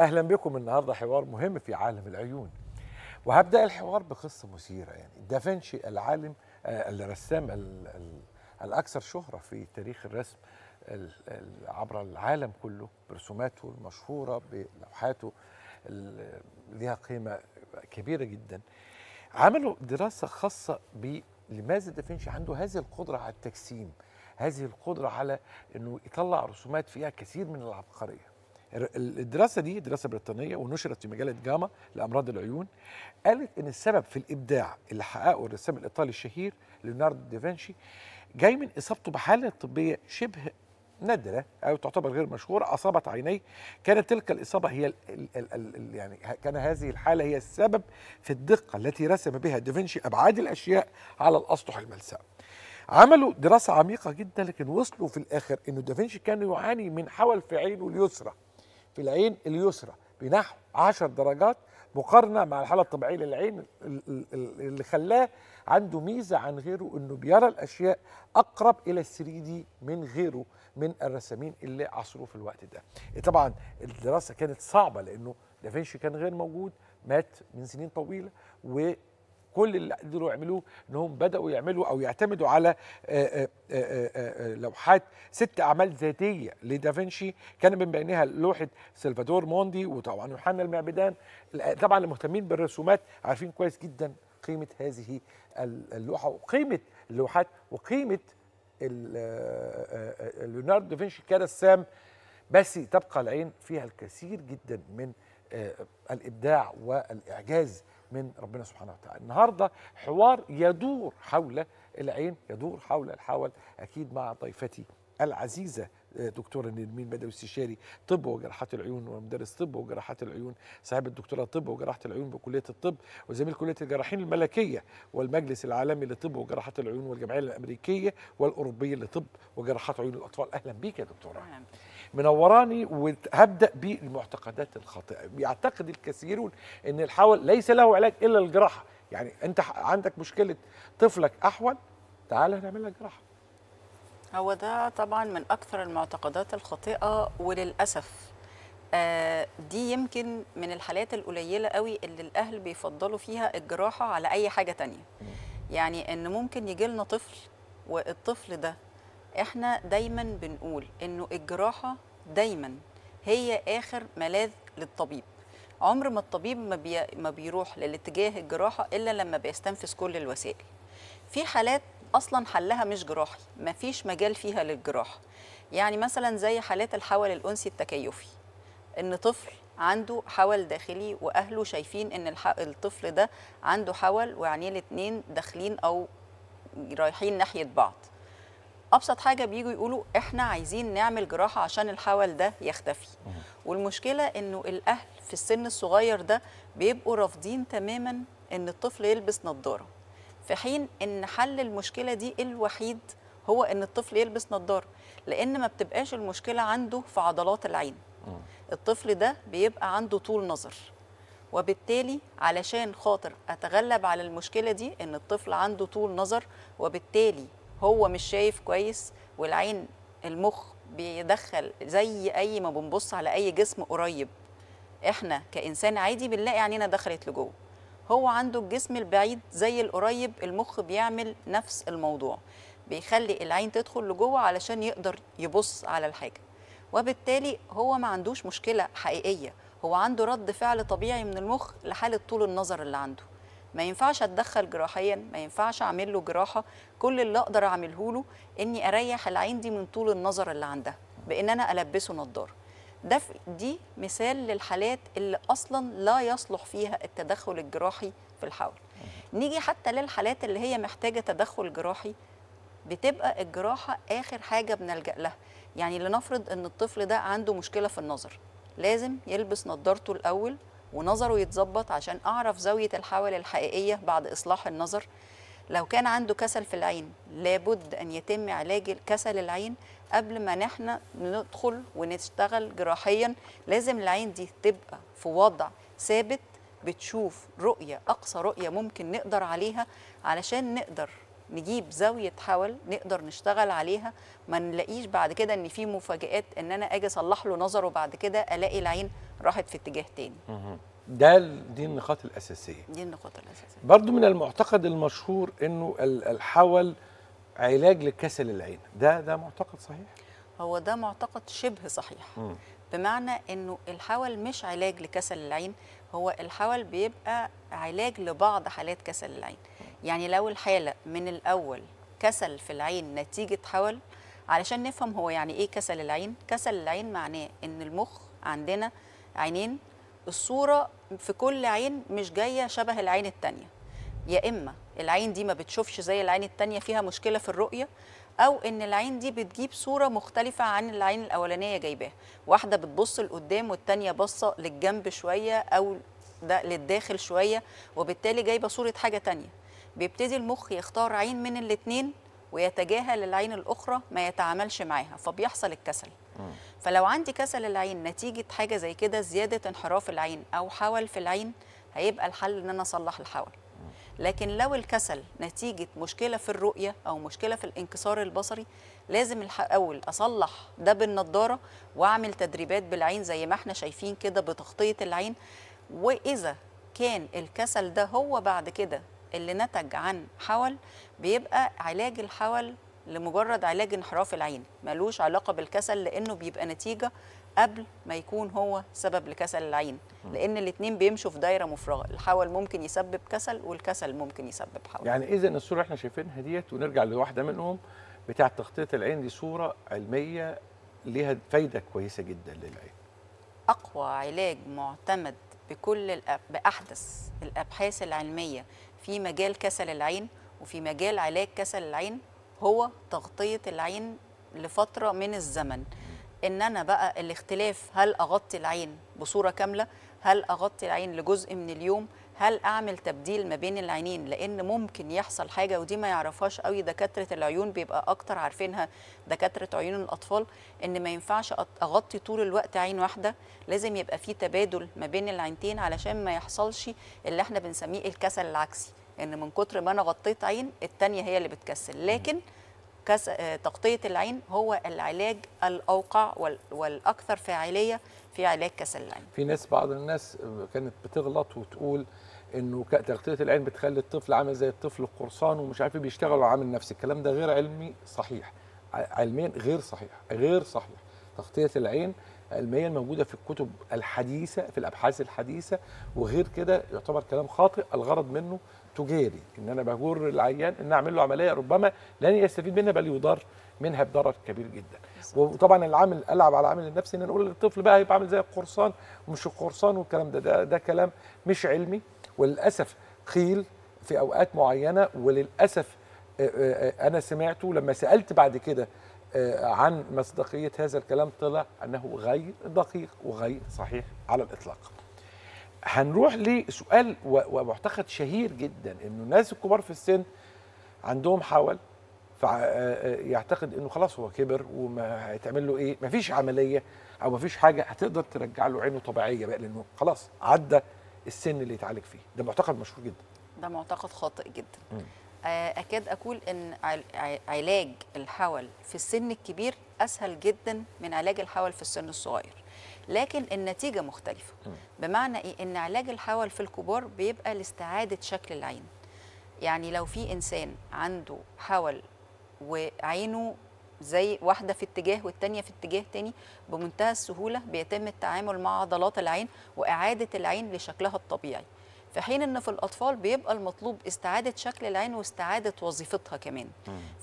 اهلا بكم النهارده حوار مهم في عالم العيون وهبدا الحوار بقصه مثيره يعني دافنشي العالم آه، الرسام الاكثر شهره في تاريخ الرسم عبر العالم كله برسوماته المشهوره بلوحاته ليها قيمه كبيره جدا عملوا دراسه خاصه لماذا دافنشي عنده هذه القدره على التجسيم هذه القدره على انه يطلع رسومات فيها كثير من العبقريه الدراسه دي دراسه بريطانيه ونشرت في مجله جاما لامراض العيون قالت ان السبب في الابداع اللي حققه الرسام الايطالي الشهير ليوناردو دافنشي جاي من اصابته بحاله طبيه شبه نادرة أو تعتبر غير مشهورة أصابت عينيه كانت تلك الإصابة هي الـ الـ الـ الـ يعني كان هذه الحالة هي السبب في الدقة التي رسم بها دافنشي أبعاد الأشياء على الأسطح الملساء عملوا دراسة عميقة جدا لكن وصلوا في الآخر إنه دافنشي كان يعاني من حول في عينه اليسرى في العين اليسرى بنحو 10 درجات مقارنة مع الحالة الطبيعية للعين اللي خلاه عنده ميزة عن غيره انه بيرى الاشياء اقرب الى إلى دي من غيره من الرسامين اللي عصروا في الوقت ده إيه طبعا الدراسة كانت صعبة لانه دافنشي كان غير موجود مات من سنين طويلة و كل اللي قدروا يعملوه انهم بداوا يعملوا او يعتمدوا على آه، آه، آه، لوحات ست اعمال ذاتيه لدافنشي كان من بينها لوحه سلفادور موندي وطبعا يوحنا المعبدان طبعا المهتمين بالرسومات عارفين كويس جدا قيمه هذه اللوحه وقيمه اللوحات وقيمه ليوناردو دافنشي كرسام بس تبقى العين فيها الكثير جدا من الابداع والاعجاز من ربنا سبحانه وتعالى النهارده حوار يدور حول العين يدور حول الحول اكيد مع ضيفتي العزيزه آه، دكتورة نرمين بدوي استشاري طب وجراحات العيون ومدرس طب وجراحات العيون صاحب الدكتوراه طب وجراحة العيون بكلية الطب وزميل كلية الجراحين الملكية والمجلس العالمي لطب وجراحة العيون والجمعية الأمريكية والأوروبية لطب وجراحات عيون الأطفال أهلا بك يا دكتورة أهلا. منوراني وهبدا بالمعتقدات الخاطئه يعتقد الكثيرون ان الحول ليس له علاج الا الجراحه يعني انت عندك مشكله طفلك احول تعالى هنعمل لك جراحه هو ده طبعا من اكثر المعتقدات الخاطئه وللاسف آه دي يمكن من الحالات القليله قوي اللي الاهل بيفضلوا فيها الجراحه على اي حاجه تانية يعني ان ممكن يجي لنا طفل والطفل ده احنا دايما بنقول انه الجراحه دايما هي اخر ملاذ للطبيب عمر ما الطبيب ما, بي... ما بيروح للاتجاه الجراحه الا لما بيستنفذ كل الوسائل في حالات اصلا حلها مش جراحي ما فيش مجال فيها للجراحه يعني مثلا زي حالات الحول الانسي التكيفي ان طفل عنده حول داخلي واهله شايفين ان الطفل ده عنده حول وعينيه الاثنين داخلين او رايحين ناحيه بعض ابسط حاجه بييجوا يقولوا احنا عايزين نعمل جراحه عشان الحول ده يختفي والمشكله انه الاهل في السن الصغير ده بيبقوا رافضين تماما ان الطفل يلبس نظاره في حين ان حل المشكله دي الوحيد هو ان الطفل يلبس نظاره لان ما بتبقاش المشكله عنده في عضلات العين الطفل ده بيبقى عنده طول نظر وبالتالي علشان خاطر اتغلب على المشكله دي ان الطفل عنده طول نظر وبالتالي هو مش شايف كويس والعين المخ بيدخل زي اي ما بنبص على اي جسم قريب احنا كانسان عادي بنلاقي عينينا دخلت لجوه هو عنده الجسم البعيد زي القريب المخ بيعمل نفس الموضوع بيخلي العين تدخل لجوه علشان يقدر يبص على الحاجه وبالتالي هو ما عندوش مشكله حقيقيه هو عنده رد فعل طبيعي من المخ لحاله طول النظر اللي عنده ما ينفعش اتدخل جراحيا ما ينفعش اعمل له جراحه كل اللي اقدر اعمله له اني اريح العين دي من طول النظر اللي عندها بان انا البسه نضاره ده دي مثال للحالات اللي اصلا لا يصلح فيها التدخل الجراحي في الحول نيجي حتى للحالات اللي هي محتاجه تدخل جراحي بتبقى الجراحه اخر حاجه بنلجا لها يعني لنفرض ان الطفل ده عنده مشكله في النظر لازم يلبس نظارته الاول ونظره يتظبط عشان اعرف زاويه الحول الحقيقيه بعد اصلاح النظر لو كان عنده كسل في العين لابد ان يتم علاج كسل العين قبل ما نحن ندخل ونشتغل جراحيا لازم العين دي تبقى في وضع ثابت بتشوف رؤيه اقصى رؤيه ممكن نقدر عليها علشان نقدر نجيب زاويه حول نقدر نشتغل عليها ما نلاقيش بعد كده ان في مفاجات ان انا اجي اصلح له نظره بعد كده الاقي العين راحت في اتجاه تاني ده دي النقاط الاساسيه دي النقاط الاساسيه برضو من المعتقد المشهور انه الحول علاج لكسل العين ده ده معتقد صحيح هو ده معتقد شبه صحيح م. بمعنى انه الحول مش علاج لكسل العين هو الحول بيبقى علاج لبعض حالات كسل العين م. يعني لو الحالة من الأول كسل في العين نتيجة حول علشان نفهم هو يعني إيه كسل العين كسل العين معناه إن المخ عندنا عينين الصورة في كل عين مش جاية شبه العين التانية يا إما العين دي ما بتشوفش زي العين التانية فيها مشكلة في الرؤية أو إن العين دي بتجيب صورة مختلفة عن العين الأولانية جايباها واحدة بتبص لقدام والتانية باصة للجنب شوية أو ده للداخل شوية وبالتالي جايبة صورة حاجة تانية بيبتدي المخ يختار عين من الاثنين ويتجاهل العين الاخرى ما يتعاملش معاها فبيحصل الكسل فلو عندي كسل العين نتيجه حاجه زي كده زياده انحراف العين او حول في العين هيبقى الحل ان انا اصلح الحول لكن لو الكسل نتيجه مشكله في الرؤيه او مشكله في الانكسار البصري لازم الاول اصلح ده بالنضاره واعمل تدريبات بالعين زي ما احنا شايفين كده بتغطيه العين واذا كان الكسل ده هو بعد كده اللي نتج عن حول بيبقى علاج الحول لمجرد علاج انحراف العين ملوش علاقة بالكسل لأنه بيبقى نتيجة قبل ما يكون هو سبب لكسل العين لأن الاتنين بيمشوا في دايرة مفرغة الحول ممكن يسبب كسل والكسل ممكن يسبب حول يعني إذا الصورة اللي احنا شايفينها ديت ونرجع لواحدة منهم بتاع تغطية العين دي صورة علمية ليها فايدة كويسة جدا للعين أقوى علاج معتمد بكل الأب... بأحدث الأبحاث العلمية في مجال كسل العين وفي مجال علاج كسل العين هو تغطية العين لفترة من الزمن ان انا بقى الاختلاف هل اغطي العين بصورة كاملة هل اغطي العين لجزء من اليوم هل اعمل تبديل ما بين العينين لان ممكن يحصل حاجه ودي ما يعرفهاش قوي دكاتره العيون بيبقى اكتر عارفينها دكاتره عيون الاطفال ان ما ينفعش اغطي طول الوقت عين واحده لازم يبقى في تبادل ما بين العينتين علشان ما يحصلش اللي احنا بنسميه الكسل العكسي ان من كتر ما انا غطيت عين الثانيه هي اللي بتكسل لكن كس... آه، تغطية العين هو العلاج الأوقع وال... والأكثر فاعلية في علاج كسل العين في ناس بعض الناس كانت بتغلط وتقول انه تغطيه العين بتخلي الطفل عامل زي الطفل القرصان ومش عارف إيه، بيشتغل عامل نفس الكلام ده غير علمي صحيح علميا غير صحيح غير صحيح تغطيه العين علميا موجوده في الكتب الحديثه في الابحاث الحديثه وغير كده يعتبر كلام خاطئ الغرض منه تجاري ان انا بجور العيان ان اعمل له عمليه ربما لن يستفيد منها بل يضر منها بضرر كبير جدا وطبعا العامل العب على العامل النفسي ان انا اقول للطفل بقى هيبقى عامل زي القرصان ومش القرصان والكلام ده, ده ده كلام مش علمي وللاسف قيل في اوقات معينه وللاسف آه، آه، آه، انا سمعته لما سالت بعد كده عن مصداقيه هذا الكلام طلع انه غير دقيق وغير صحيح على الاطلاق هنروح لسؤال ومعتقد شهير جدا انه الناس الكبار في السن عندهم حول آه، آه، يعتقد انه خلاص هو كبر وما هيتعمل له ايه مفيش عمليه او مفيش حاجه هتقدر ترجع له عينه طبيعيه بقى لانه خلاص عدى السن اللي يتعالج فيه ده معتقد مشهور جدا ده معتقد خاطئ جدا آه، اكاد اقول ان علاج الحول في السن الكبير اسهل جدا من علاج الحول في السن الصغير لكن النتيجه مختلفه بمعنى ايه ان علاج الحول في الكبار بيبقى لاستعاده شكل العين يعني لو في انسان عنده حول وعينه زي واحده في اتجاه والتانيه في اتجاه تاني بمنتهى السهوله بيتم التعامل مع عضلات العين واعاده العين لشكلها الطبيعي في حين ان في الاطفال بيبقى المطلوب استعاده شكل العين واستعاده وظيفتها كمان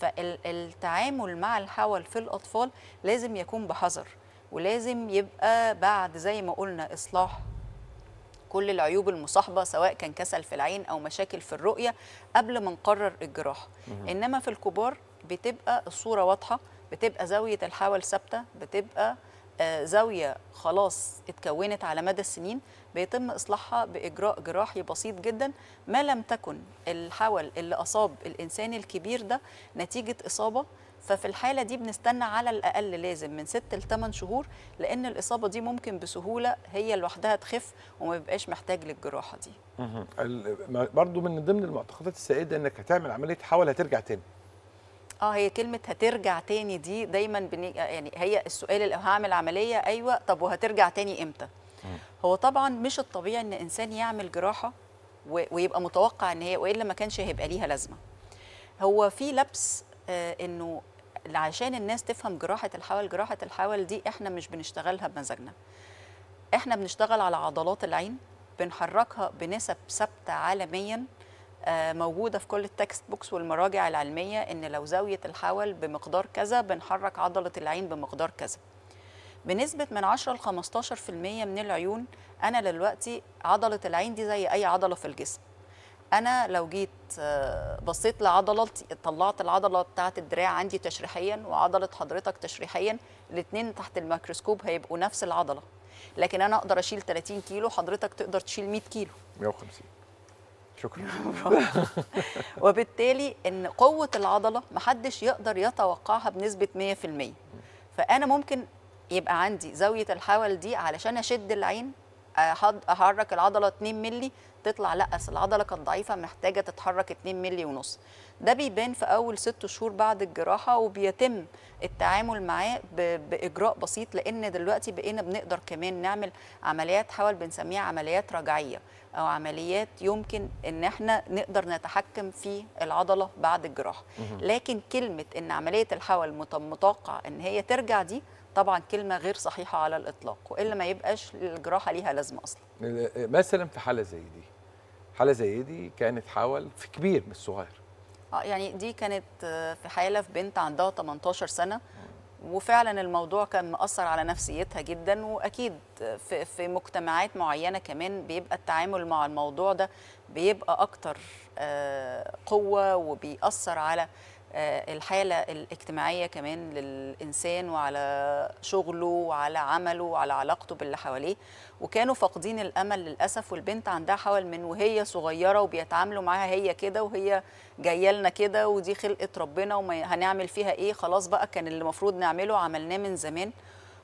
فالتعامل مع الحول في الاطفال لازم يكون بحذر ولازم يبقى بعد زي ما قلنا إصلاح كل العيوب المصاحبه سواء كان كسل في العين او مشاكل في الرؤيه قبل ما نقرر الجراحه انما في الكبار بتبقى الصوره واضحه بتبقى زاويه الحول ثابته بتبقى آه، زاويه خلاص اتكونت على مدى السنين بيتم اصلاحها باجراء جراحي بسيط جدا ما لم تكن الحول اللي اصاب الانسان الكبير ده نتيجه اصابه ففي الحاله دي بنستنى على الاقل لازم من 6 ل 8 شهور لان الاصابه دي ممكن بسهوله هي لوحدها تخف وما بيبقاش محتاج للجراحه دي برضو من ضمن المعتقدات السائده انك هتعمل عمليه حول هترجع تاني اه هي كلمه هترجع تاني دي دايما بني يعني هي السؤال اللي هعمل عمليه ايوه طب وهترجع تاني امتى هو طبعا مش الطبيعي ان انسان يعمل جراحه ويبقى متوقع ان هي والا ما كانش هيبقى ليها لازمه هو في لبس آه انه عشان الناس تفهم جراحه الحول جراحه الحول دي احنا مش بنشتغلها بمزاجنا احنا بنشتغل على عضلات العين بنحركها بنسب ثابته عالميا آه، موجودة في كل التكست بوكس والمراجع العلمية إن لو زاوية الحول بمقدار كذا بنحرك عضلة العين بمقدار كذا بنسبة من 10 ل 15% من العيون أنا دلوقتي عضلة العين دي زي أي عضلة في الجسم انا لو جيت آه، بصيت لعضلاتي طلعت العضله بتاعت الدراع عندي تشريحيا وعضله حضرتك تشريحيا الاثنين تحت الميكروسكوب هيبقوا نفس العضله لكن انا اقدر اشيل 30 كيلو حضرتك تقدر تشيل 100 كيلو 150 شكرا وبالتالي ان قوه العضله محدش يقدر يتوقعها بنسبه 100% فانا ممكن يبقى عندي زاويه الحول دي علشان اشد العين هحرك العضله 2 مللي تطلع لا اصل العضله كانت ضعيفه محتاجه تتحرك 2 مللي ونص ده بيبان في اول 6 شهور بعد الجراحه وبيتم التعامل معاه باجراء بسيط لان دلوقتي بقينا بنقدر كمان نعمل عمليات حول بنسميها عمليات رجعيه او عمليات يمكن ان احنا نقدر نتحكم في العضله بعد الجراحه لكن كلمه ان عمليه الحول متوقع ان هي ترجع دي طبعا كلمه غير صحيحه على الاطلاق والا ما يبقاش الجراحه ليها لازمه اصلا آه، مثلا في حاله زي دي حاله زي دي كانت حول في كبير مش صغير اه يعني دي كانت آه، في حاله في بنت عندها 18 سنه وفعلا الموضوع كان مأثر على نفسيتها جدا واكيد في, في مجتمعات معينه كمان بيبقى التعامل مع الموضوع ده بيبقى اكتر آه، قوه وبيأثر على آه، الحالة الاجتماعية كمان للإنسان وعلى شغله وعلى عمله وعلى علاقته باللي حواليه وكانوا فاقدين الأمل للأسف والبنت عندها حول من وهي صغيرة وبيتعاملوا معاها هي كده وهي جاية لنا كده ودي خلقة ربنا وهنعمل فيها إيه خلاص بقى كان اللي المفروض نعمله عملناه من زمان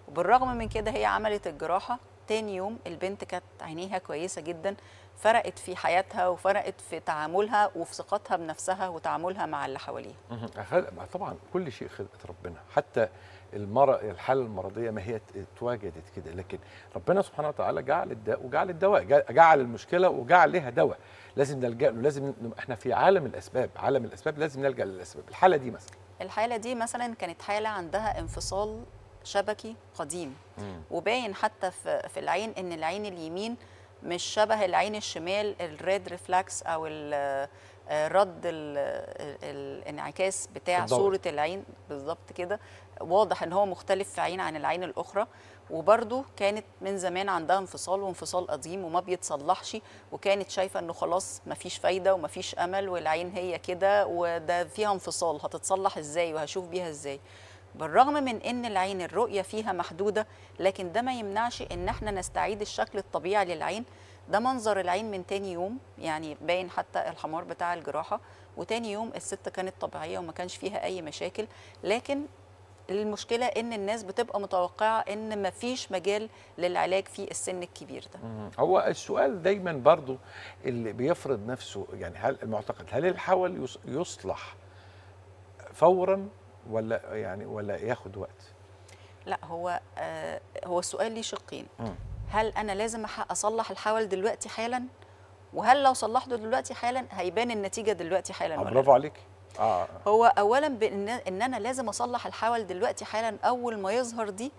وبالرغم من كده هي عملت الجراحة تاني يوم البنت كانت عينيها كويسه جدا فرقت في حياتها وفرقت في تعاملها وفي ثقتها بنفسها وتعاملها مع اللي حواليها. طبعا كل شيء خلقه ربنا حتى المر الحاله المرضيه ما هي اتواجدت كده لكن ربنا سبحانه وتعالى جعل الداء وجعل الدواء جعل المشكله وجعل لها دواء لازم نلجا له لازم احنا في عالم الاسباب عالم الاسباب لازم نلجا للاسباب الحاله دي مثلا الحاله دي مثلا كانت حاله عندها انفصال شبكي قديم وباين حتى في, في العين ان العين اليمين مش شبه العين الشمال الريد ريفلاكس او آه، رد آه، الانعكاس بتاع صوره العين بالظبط كده واضح ان هو مختلف في عين عن العين الاخرى وبرده كانت من زمان عندها انفصال وانفصال قديم وما بيتصلحش وكانت شايفه انه خلاص مفيش فايده ومفيش امل والعين هي كده وده فيها انفصال هتتصلح ازاي وهشوف بيها ازاي بالرغم من ان العين الرؤيه فيها محدوده لكن ده ما يمنعش ان احنا نستعيد الشكل الطبيعي للعين ده منظر العين من تاني يوم يعني باين حتى الحمار بتاع الجراحه وتاني يوم الست كانت طبيعيه وما كانش فيها اي مشاكل لكن المشكله ان الناس بتبقى متوقعه ان ما فيش مجال للعلاج في السن الكبير ده هو السؤال دايما برضو اللي بيفرض نفسه يعني هل المعتقد هل الحول يصلح فورا ولا يعني ولا ياخد وقت لا هو آه هو السؤال ليه شقين هل انا لازم اصلح الحول دلوقتي حالا وهل لو صلحته دلوقتي حالا هيبان النتيجه دلوقتي حالا آه، برافو عليك آه،, آه. هو اولا بان ان انا لازم اصلح الحول دلوقتي حالا اول ما يظهر دي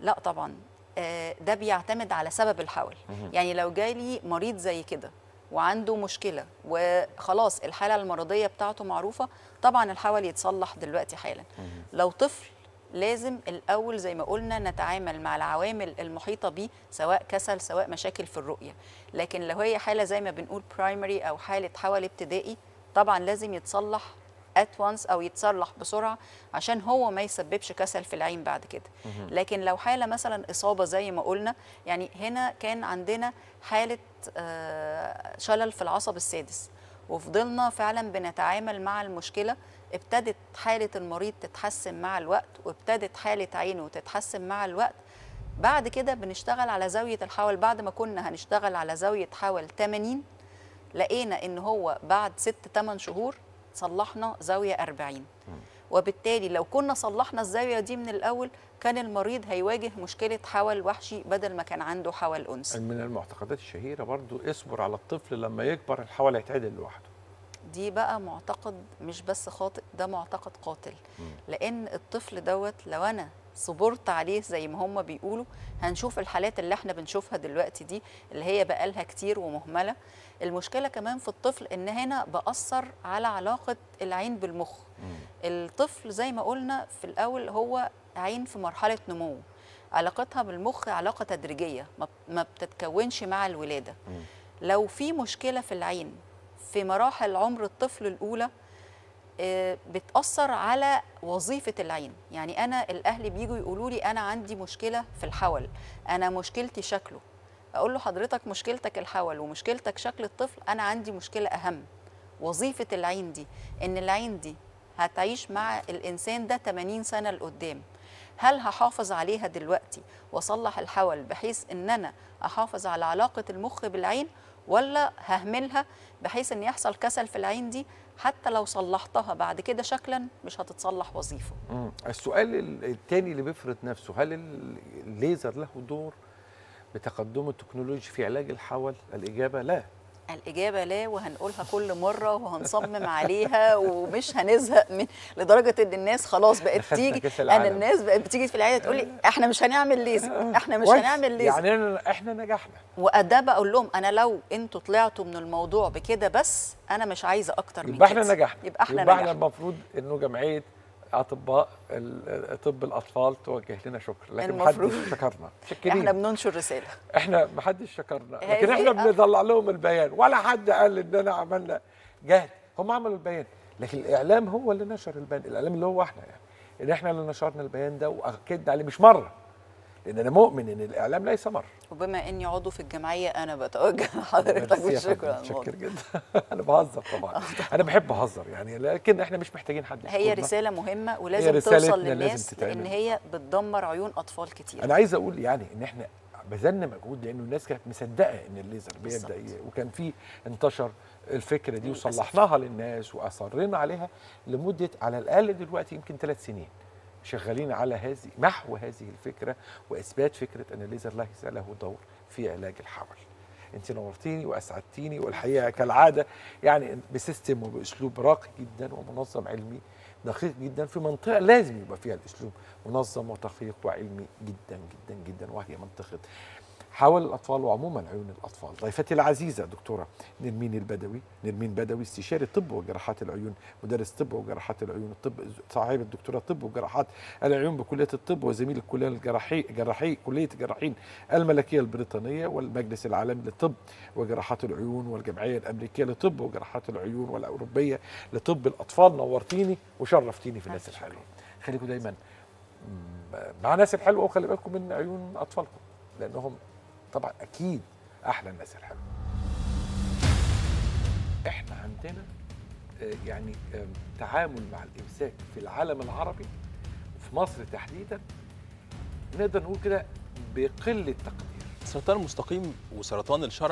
لا طبعا آه ده بيعتمد على سبب الحول يعني لو جالي مريض زي كده وعنده مشكله وخلاص الحاله المرضيه بتاعته معروفه طبعا الحول يتصلح دلوقتي حالا لو طفل لازم الاول زي ما قلنا نتعامل مع العوامل المحيطه بيه سواء كسل سواء مشاكل في الرؤيه لكن لو هي حاله زي ما بنقول برايمري او حاله حول ابتدائي طبعا لازم يتصلح ات وانس او يتصلح بسرعه عشان هو ما يسببش كسل في العين بعد كده لكن لو حاله مثلا اصابه زي ما قلنا يعني هنا كان عندنا حاله آه، شلل في العصب السادس وفضلنا فعلا بنتعامل مع المشكله ابتدت حاله المريض تتحسن مع الوقت وابتدت حاله عينه تتحسن مع الوقت بعد كده بنشتغل على زاويه الحول بعد ما كنا هنشتغل على زاويه حول 80 لقينا ان هو بعد 6 8 شهور صلحنا زاوية 40 وبالتالي لو كنا صلحنا الزاوية دي من الأول كان المريض هيواجه مشكلة حول وحشي بدل ما كان عنده حول أنثى من المعتقدات الشهيرة برضو اصبر على الطفل لما يكبر الحول هيتعدل لوحده دي بقى معتقد مش بس خاطئ ده معتقد قاتل لأن الطفل دوت لو أنا صبرت عليه زي ما هم بيقولوا هنشوف الحالات اللي احنا بنشوفها دلوقتي دي اللي هي بقالها كتير ومهمله المشكله كمان في الطفل ان هنا باثر على علاقه العين بالمخ الطفل زي ما قلنا في الاول هو عين في مرحله نمو علاقتها بالمخ علاقه تدريجيه ما بتتكونش مع الولاده لو في مشكله في العين في مراحل عمر الطفل الاولى آه، بتأثر على وظيفة العين يعني أنا الأهل بيجوا يقولوا لي أنا عندي مشكلة في الحول أنا مشكلتي شكله أقول له حضرتك مشكلتك الحول ومشكلتك شكل الطفل أنا عندي مشكلة أهم وظيفة العين دي إن العين دي هتعيش مع الإنسان ده 80 سنة لقدام هل هحافظ عليها دلوقتي واصلح الحول بحيث ان انا احافظ على علاقه المخ بالعين ولا ههملها بحيث ان يحصل كسل في العين دي حتى لو صلحتها بعد كده شكلا مش هتتصلح وظيفه السؤال الثاني اللي بيفرض نفسه هل الليزر له دور بتقدم التكنولوجي في علاج الحول الاجابه لا الإجابة لا وهنقولها كل مرة وهنصمم عليها ومش هنزهق من لدرجة إن الناس خلاص بقت تيجي أنا الناس بقت بتيجي في العيادة تقول لي إحنا مش هنعمل ليزر إحنا مش هنعمل ليزر يعني إحنا نجحنا وده بقول لهم أنا لو أنتوا طلعتوا من الموضوع بكده بس أنا مش عايزة أكتر من كده يبقى إحنا نجحنا يبقى إحنا يبقى نجحنا المفروض إنه جمعية اطباء طب الاطفال توجه لنا شكر لكن محدش شكرنا شكرين. احنا بننشر رساله احنا محدش شكرنا لكن احنا بنطلع لهم البيان ولا حد قال اننا عملنا جهد هم عملوا البيان لكن الاعلام هو اللي نشر البيان الاعلام اللي هو احنا يعني ان احنا اللي نشرنا البيان ده واكدنا عليه مش مره لان انا مؤمن ان الاعلام ليس مر وبما اني عضو في الجمعيه انا بتوجه لحضرتك بالشكر شكر جدا انا بهزر طبعا انا بحب اهزر يعني لكن احنا مش محتاجين حد هي رساله مهمه ولازم توصل للناس لازم لان هي بتدمر عيون اطفال كتير انا عايز اقول يعني ان احنا بذلنا مجهود لانه الناس كانت مصدقه ان الليزر بيبدا وكان في انتشر الفكره دي وصلحناها للناس واصرينا عليها لمده على الاقل دلوقتي يمكن ثلاث سنين شغالين على هذه محو هذه الفكره واثبات فكره ان الليزر له له دور في علاج الحول. انت نورتيني واسعدتيني والحقيقه كالعاده يعني بسيستم وباسلوب راقي جدا ومنظم علمي دقيق جدا في منطقه لازم يبقى فيها الاسلوب منظم ودقيق وعلمي جدا جدا جدا وهي منطقه حول الأطفال وعموما عيون الأطفال ضيفتي العزيزة دكتورة نرمين البدوي نرمين بدوي استشاري طب وجراحات العيون مدرس طب وجراحات العيون الطب صاحب الدكتوره طب وجراحات العيون بكلية الطب وزميل الكلية الجراحي جراحي كلية الجراحين الملكية البريطانية والمجلس العالمي للطب وجراحات العيون والجمعية الأمريكية لطب وجراحات العيون والأوروبية لطب الأطفال نورتيني وشرفتيني في الناس الحلوة خليكم دايما مع الناس الحلوة وخلي بالكم من عيون أطفالكم لأنهم طبعا اكيد احلى الناس الحلوه احنا عندنا آه، يعني آه، تعامل مع الامساك في العالم العربي وفي مصر تحديدا نقدر نقول كده بقله تقدير سرطان المستقيم وسرطان الشرج